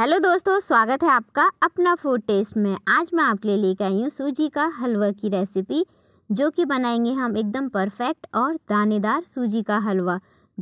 hello दोस्तों स्वागत है आपका अपना फूड टेस्ट में आज मैं आपके लिए लेकर आई हूँ सूजी का हलवा की रेसिपी जो कि बनाएंगे हम एकदम परफेक्ट और दानेदार सूजी का हलवा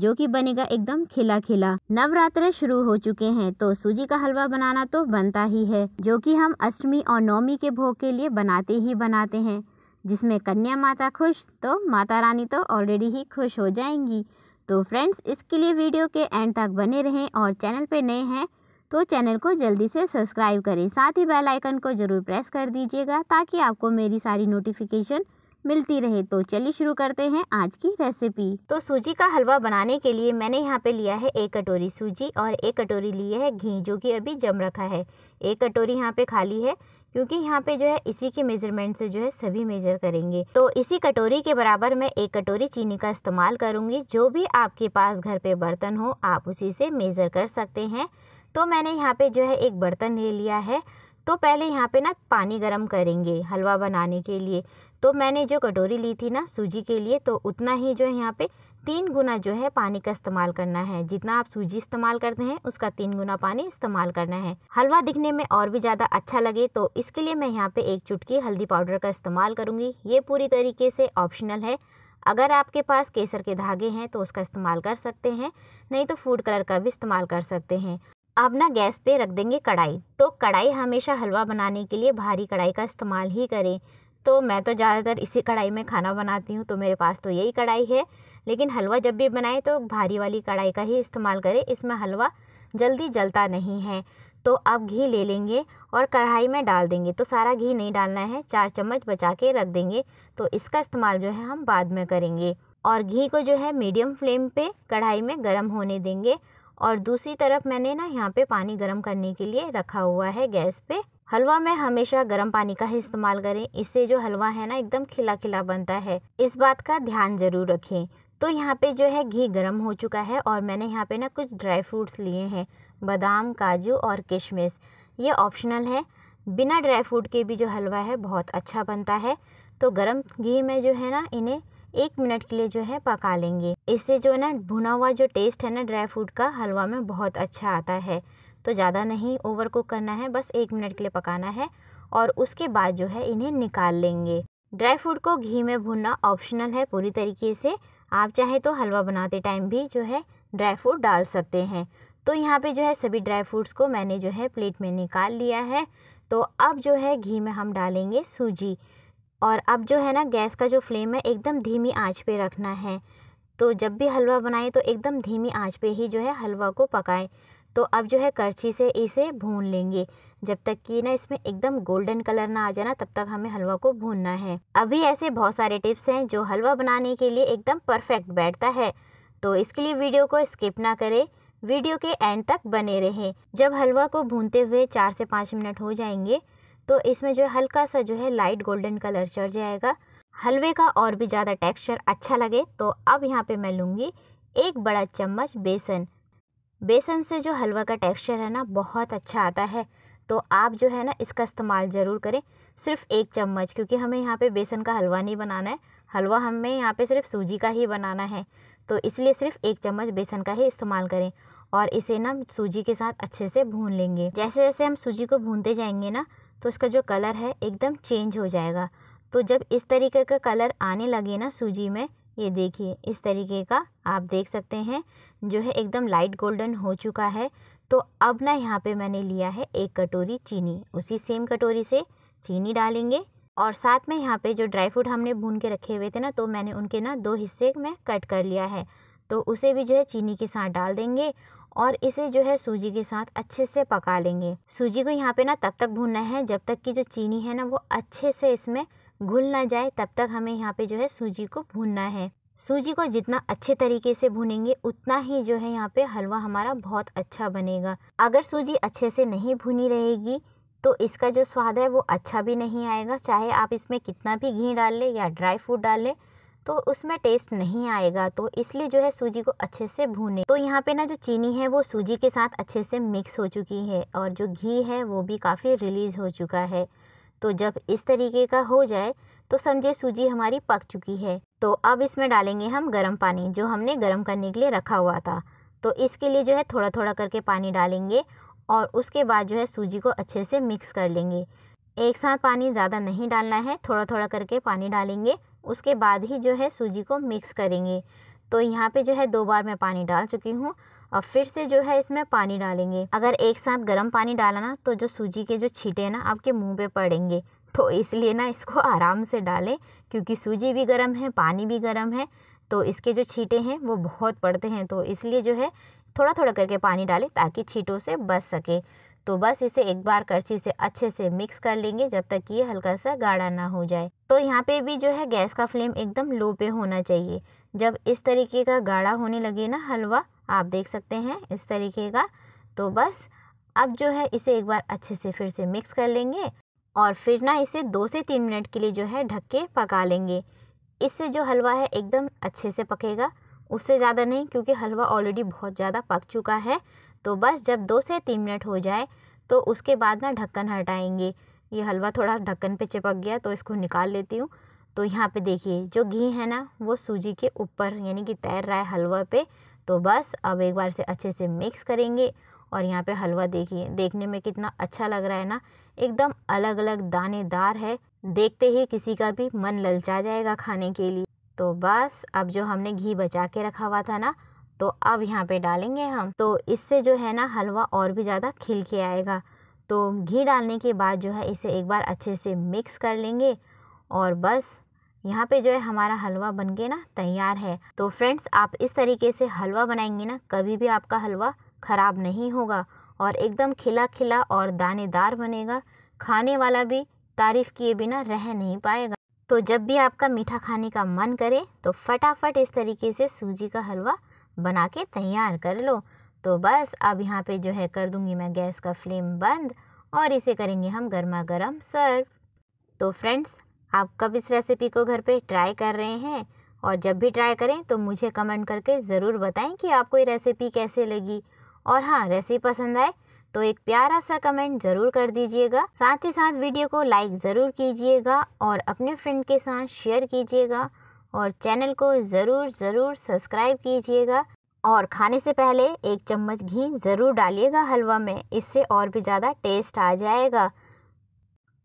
जो कि बनेगा एकदम खिला खिला नवरात्र शुरू हो चुके हैं तो सूजी का हलवा बनाना तो बनता ही है जो कि हम अष्टमी और नवमी के भोग के लिए बनाते ही बनाते हैं जिसमें कन्या माता खुश तो माता रानी तो ऑलरेडी ही खुश हो जाएंगी तो फ्रेंड्स इसके लिए वीडियो के एंड तक बने रहें और चैनल पर नए हैं तो चैनल को जल्दी से सब्सक्राइब करें साथ ही बेल आइकन को ज़रूर प्रेस कर दीजिएगा ताकि आपको मेरी सारी नोटिफिकेशन मिलती रहे तो चलिए शुरू करते हैं आज की रेसिपी तो सूजी का हलवा बनाने के लिए मैंने यहाँ पे लिया है एक कटोरी सूजी और एक कटोरी लिए है घी जो कि अभी जम रखा है एक कटोरी यहाँ पे खाली है क्योंकि यहाँ पे जो है इसी के मेजरमेंट से जो है सभी मेजर करेंगे तो इसी कटोरी के बराबर मैं एक कटोरी चीनी का इस्तेमाल करूँगी जो भी आपके पास घर पे बर्तन हो आप उसी से मेज़र कर सकते हैं तो मैंने यहाँ पे जो है एक बर्तन ले लिया है तो पहले यहाँ पे ना पानी गर्म करेंगे हलवा बनाने के लिए तो मैंने जो कटोरी ली थी ना सूजी के लिए तो उतना ही जो है यहाँ पर तीन गुना जो है पानी का इस्तेमाल करना है जितना आप सूजी इस्तेमाल करते हैं उसका तीन गुना पानी इस्तेमाल करना है हलवा दिखने में और भी ज़्यादा अच्छा लगे तो इसके लिए मैं यहाँ पे एक चुटकी हल्दी पाउडर का इस्तेमाल करूँगी ये पूरी तरीके से ऑप्शनल है अगर आपके पास केसर के धागे हैं तो उसका इस्तेमाल कर सकते हैं नहीं तो फूड कलर का भी इस्तेमाल कर सकते हैं अब ना गैस पे रख देंगे कढ़ाई तो कढ़ाई हमेशा हलवा बनाने के लिए भारी कढ़ाई का इस्तेमाल ही करें तो मैं तो ज़्यादातर इसी कढ़ाई में खाना बनाती हूँ तो मेरे पास तो यही कढ़ाई है लेकिन हलवा जब भी बनाएं तो भारी वाली कढ़ाई का ही इस्तेमाल करें इसमें हलवा जल्दी जलता नहीं है तो आप घी ले लेंगे और कढ़ाई में डाल देंगे तो सारा घी नहीं डालना है चार चम्मच बचा के रख देंगे तो इसका इस्तेमाल जो है हम बाद में करेंगे और घी को जो है मीडियम फ्लेम पे कढ़ाई में गर्म होने देंगे और दूसरी तरफ मैंने ना यहाँ पे पानी गर्म करने के लिए रखा हुआ है गैस पे हलवा में हमेशा गर्म पानी का ही इस्तेमाल करें इससे जो हलवा है ना एकदम खिला खिला बनता है इस बात का ध्यान जरूर रखें तो यहाँ पे जो है घी गर्म हो चुका है और मैंने यहाँ पे ना कुछ ड्राई फ्रूट्स लिए हैं बादाम काजू और किशमिश ये ऑप्शनल है बिना ड्राई फ्रूट के भी जो हलवा है बहुत अच्छा बनता है तो गरम घी में जो है ना इन्हें एक मिनट के लिए जो है पका लेंगे इससे जो है ना भुना हुआ जो टेस्ट है ना ड्राई फ्रूट का हलवा में बहुत अच्छा आता है तो ज़्यादा नहीं ओवर कुक करना है बस एक मिनट के लिए पकाना है और उसके बाद जो है इन्हें निकाल लेंगे ड्राई फ्रूट को घी में भुनना ऑप्शनल है पूरी तरीके से आप चाहे तो हलवा बनाते टाइम भी जो है ड्राई फ्रूट डाल सकते हैं तो यहाँ पे जो है सभी ड्राई फ्रूट्स को मैंने जो है प्लेट में निकाल लिया है तो अब जो है घी में हम डालेंगे सूजी और अब जो है ना गैस का जो फ्लेम है एकदम धीमी आंच पे रखना है तो जब भी हलवा बनाएं तो एकदम धीमी आंच पे ही जो है हलवा को पकाएं तो अब जो है करछी से इसे भून लेंगे जब तक कि ना इसमें एकदम गोल्डन कलर ना आ जाना तब तक हमें हलवा को भूनना है अभी ऐसे बहुत सारे टिप्स हैं जो हलवा बनाने के लिए एकदम परफेक्ट बैठता है तो इसके लिए वीडियो को स्किप ना करें वीडियो के एंड तक बने रहें जब हलवा को भूनते हुए चार से पाँच मिनट हो जाएंगे तो इसमें जो है हल्का सा जो है लाइट गोल्डन कलर चढ़ जाएगा हलवे का और भी ज़्यादा टेक्स्चर अच्छा लगे तो अब यहाँ पर मैं लूँगी एक बड़ा चम्मच बेसन बेसन से जो हलवा का टेक्सचर है ना बहुत अच्छा आता है तो आप जो है ना इसका इस्तेमाल ज़रूर करें सिर्फ एक चम्मच क्योंकि हमें यहाँ पे बेसन का हलवा नहीं बनाना है हलवा हमें यहाँ पे सिर्फ सूजी का ही बनाना है तो इसलिए सिर्फ एक चम्मच बेसन का ही इस्तेमाल करें और इसे ना सूजी के साथ अच्छे से भून लेंगे जैसे जैसे हम सूजी को भूनते जाएंगे ना तो उसका जो कलर है एकदम चेंज हो जाएगा तो जब इस तरीके का कलर आने लगे ना सूजी में ये देखिए इस तरीके का आप देख सकते हैं जो है एकदम लाइट गोल्डन हो चुका है तो अब ना यहाँ पे मैंने लिया है एक कटोरी चीनी उसी सेम कटोरी से चीनी डालेंगे और साथ में यहाँ पे जो ड्राई फ्रूट हमने भून के रखे हुए थे ना तो मैंने उनके ना दो हिस्से में कट कर लिया है तो उसे भी जो है चीनी के साथ डाल देंगे और इसे जो है सूजी के साथ अच्छे से पका लेंगे सूजी को यहाँ पे ना तब तक भूनना है जब तक कि जो चीनी है ना वो अच्छे से इसमें घुल ना जाए तब तक हमें यहाँ पे जो है सूजी को भूनना है सूजी को जितना अच्छे तरीके से भुनेंगे उतना ही जो है यहाँ पे हलवा हमारा बहुत अच्छा बनेगा अगर सूजी अच्छे से नहीं भुनी रहेगी तो इसका जो स्वाद है वो अच्छा भी नहीं आएगा चाहे आप इसमें कितना भी घी डाल लें या ड्राई फ्रूट डाल लें तो उसमें टेस्ट नहीं आएगा तो इसलिए जो है सूजी को अच्छे से भूने तो यहाँ पे ना जो चीनी है वो सूजी के साथ अच्छे से मिक्स हो चुकी है और जो घी है वो भी काफ़ी रिलीज़ हो चुका है तो जब इस तरीके का हो जाए तो समझे सूजी हमारी पक चुकी है तो अब इसमें डालेंगे हम गर्म पानी जो हमने गर्म करने के लिए रखा हुआ था तो इसके लिए जो है थोड़ा थोड़ा करके पानी डालेंगे और उसके बाद जो है सूजी को अच्छे से मिक्स कर लेंगे एक साथ पानी ज़्यादा नहीं डालना है थोड़ा थोड़ा करके पानी डालेंगे उसके बाद ही जो है सूजी को मिक्स करेंगे तो यहाँ पे जो है दो बार मैं पानी डाल चुकी हूँ और फिर से जो है इसमें पानी डालेंगे अगर एक साथ गर्म पानी डालना तो जो सूजी के जो छीटे हैं ना आपके मुंह पे पड़ेंगे तो इसलिए ना इसको आराम से डालें क्योंकि सूजी भी गर्म है पानी भी गर्म है तो इसके जो छींटे हैं वो बहुत पड़ते हैं तो इसलिए जो है थोड़ा थोड़ा करके पानी डालें ताकि छींटों से बच सके तो बस इसे एक बार करछी से अच्छे से मिक्स कर लेंगे जब तक कि ये हल्का सा गाढ़ा ना हो जाए तो यहाँ पे भी जो है गैस का फ्लेम एकदम लो पे होना चाहिए जब इस तरीके का गाढ़ा होने लगे ना हलवा आप देख सकते हैं इस तरीके का तो बस अब जो है इसे एक बार अच्छे से फिर से मिक्स कर लेंगे और फिर ना इसे दो से तीन मिनट के लिए जो है ढक के पका लेंगे इससे जो हलवा है एकदम अच्छे से पकेगा उससे ज़्यादा नहीं क्योंकि हलवा ऑलरेडी बहुत ज़्यादा पक चुका है तो बस जब दो से तीन मिनट हो जाए तो उसके बाद ना ढक्कन हटाएंगे ये हलवा थोड़ा ढक्कन पे चिपक गया तो इसको निकाल लेती हूँ तो यहाँ पे देखिए जो घी है ना वो सूजी के ऊपर यानी कि तैर रहा है हलवा पे तो बस अब एक बार से अच्छे से मिक्स करेंगे और यहाँ पे हलवा देखिए देखने में कितना अच्छा लग रहा है ना एकदम अलग अलग दानेदार है देखते ही किसी का भी मन ललचा जाएगा खाने के लिए तो बस अब जो हमने घी बचा के रखा हुआ था ना तो अब यहाँ पे डालेंगे हम तो इससे जो है ना हलवा और भी ज़्यादा खिल के आएगा तो घी डालने के बाद जो है इसे एक बार अच्छे से मिक्स कर लेंगे और बस यहाँ पे जो है हमारा हलवा बन के ना तैयार है तो फ्रेंड्स आप इस तरीके से हलवा बनाएंगे ना कभी भी आपका हलवा खराब नहीं होगा और एकदम खिला खिला और दानेदार बनेगा खाने वाला भी तारीफ़ किए बिना रह नहीं पाएगा तो जब भी आपका मीठा खाने का मन करे तो फटाफट इस तरीके से सूजी का हलवा बना के तैयार कर लो तो बस अब यहाँ पे जो है कर दूँगी मैं गैस का फ्लेम बंद और इसे करेंगे हम गर्मा गर्म सर्व तो फ्रेंड्स आप कब इस रेसिपी को घर पे ट्राई कर रहे हैं और जब भी ट्राई करें तो मुझे कमेंट करके ज़रूर बताएं कि आपको ये रेसिपी कैसे लगी और हाँ रेसिपी पसंद आए तो एक प्यारा सा कमेंट ज़रूर कर दीजिएगा साथ ही साथ वीडियो को लाइक ज़रूर कीजिएगा और अपने फ्रेंड के साथ शेयर कीजिएगा और चैनल को ज़रूर ज़रूर सब्सक्राइब कीजिएगा और खाने से पहले एक चम्मच घी ज़रूर डालिएगा हलवा में इससे और भी ज़्यादा टेस्ट आ जाएगा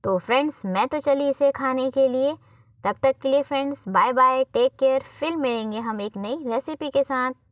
तो फ्रेंड्स मैं तो चली इसे खाने के लिए तब तक के लिए friends bye bye take care फिर मिलेंगे हम एक नई रेसिपी के साथ